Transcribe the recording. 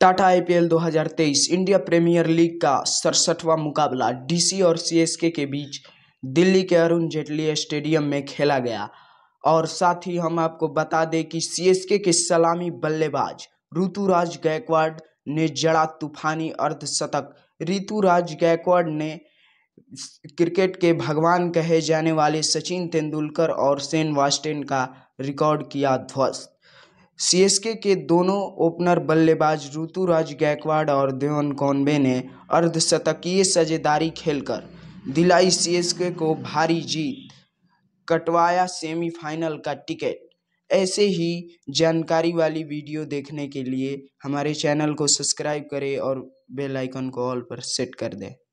Tata IPL 2023 India premier league का सड़सठवां मुकाबला डीसी और सीएसके के बीच दिल्ली के अरुण जेटली स्टेडियम में खेला गया और साथ ही हम आपको बता दें कि सीएसके के सलामी बल्लेबाज ऋतुराज गायकवाड़ ने जड़ा तूफानी अर्धशतक ऋतुराज गायकवाड़ ने क्रिकेट के भगवान कहे जाने वाले सचिन तेंदुलकर और सेन वास्टेन का रिकॉर्ड किया ध्वस्त सीएसके के दोनों ओपनर बल्लेबाज ऋतुराज गायकवाड और देवन कौनबे ने अर्धशतकीय सजेदारी खेलकर दिलाई सीएसके को भारी जीत कटवाया सेमीफाइनल का टिकट ऐसे ही जानकारी वाली वीडियो देखने के लिए हमारे चैनल को सब्सक्राइब करें और बेल आइकन को ऑल पर सेट कर दें